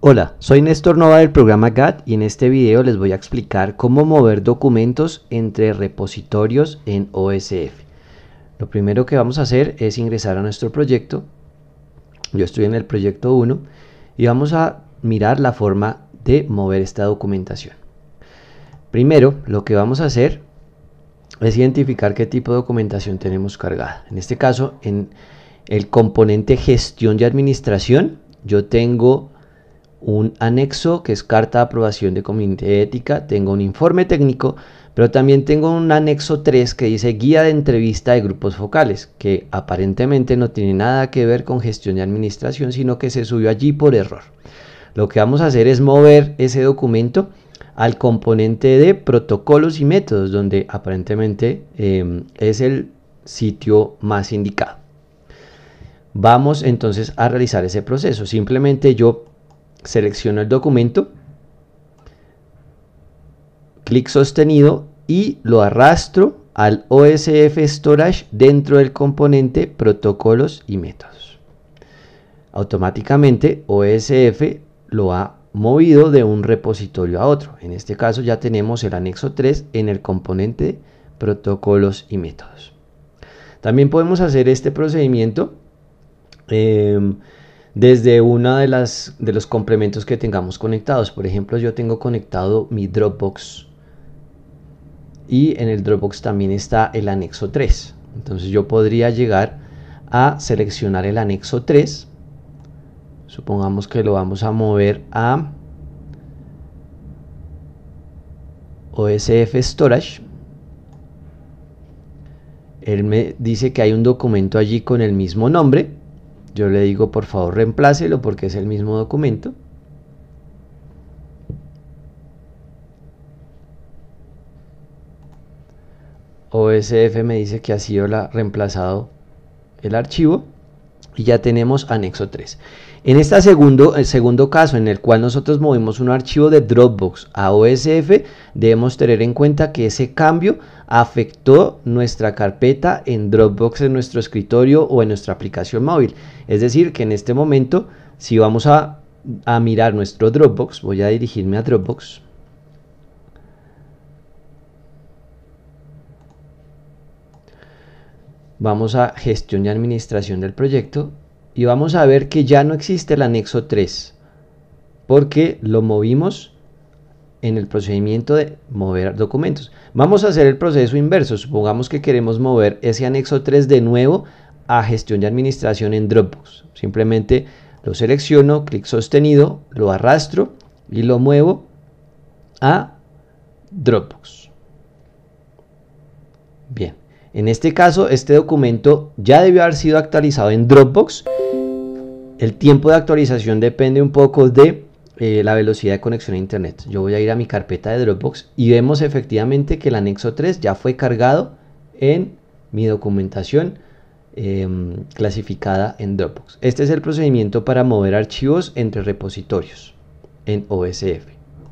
Hola, soy Néstor Nova del programa GAT y en este video les voy a explicar cómo mover documentos entre repositorios en OSF. Lo primero que vamos a hacer es ingresar a nuestro proyecto. Yo estoy en el proyecto 1 y vamos a mirar la forma de mover esta documentación. Primero, lo que vamos a hacer es identificar qué tipo de documentación tenemos cargada. En este caso, en el componente gestión y administración, yo tengo un anexo que es carta de aprobación de comité de ética, tengo un informe técnico, pero también tengo un anexo 3 que dice guía de entrevista de grupos focales, que aparentemente no tiene nada que ver con gestión y administración, sino que se subió allí por error. Lo que vamos a hacer es mover ese documento al componente de protocolos y métodos, donde aparentemente em, es el sitio más indicado. Vamos entonces a realizar ese proceso. Simplemente yo selecciono el documento, clic sostenido y lo arrastro al OSF Storage dentro del componente protocolos y métodos. Automáticamente OSF lo ha movido de un repositorio a otro. En este caso ya tenemos el anexo 3 en el componente protocolos y métodos. También podemos hacer este procedimiento em, desde uno de, las, de los complementos que tengamos conectados. Por ejemplo, yo tengo conectado mi Dropbox y en el Dropbox también está el anexo 3. Entonces yo podría llegar a seleccionar el anexo 3. Supongamos que lo vamos a mover a OSF Storage. Él me dice que hay un documento allí con el mismo nombre yo le digo, por favor, reemplácelo porque es el mismo documento. OSF me dice que ha sido la, reemplazado el archivo y ya tenemos anexo 3. En este segundo, segundo caso en el cual nosotros movimos un archivo de Dropbox a OSF, debemos tener en cuenta que ese cambio afectó nuestra carpeta en Dropbox en nuestro escritorio o en nuestra aplicación móvil. Es decir, que en este momento, si vamos a mirar nuestro Dropbox, voy a dirigirme a Dropbox, vamos a gestión y administración del proyecto y vamos a ver que ya no existe el anexo 3 porque lo movimos en el procedimiento de mover documentos. Vamos a hacer el proceso inverso. Supongamos que queremos mover ese anexo 3 de nuevo a gestión y administración en Dropbox. Simplemente lo selecciono, clic sostenido, lo arrastro y lo muevo a Dropbox. Bien. En este caso, este documento ya debió haber sido actualizado en Dropbox. El tiempo de actualización depende un poco de eh, la velocidad de conexión a Internet. Yo voy a ir a mi carpeta de Dropbox y vemos efectivamente que el anexo 3 ya fue cargado en mi documentación em, clasificada en Dropbox. Este es el procedimiento para mover archivos entre repositorios en OSF.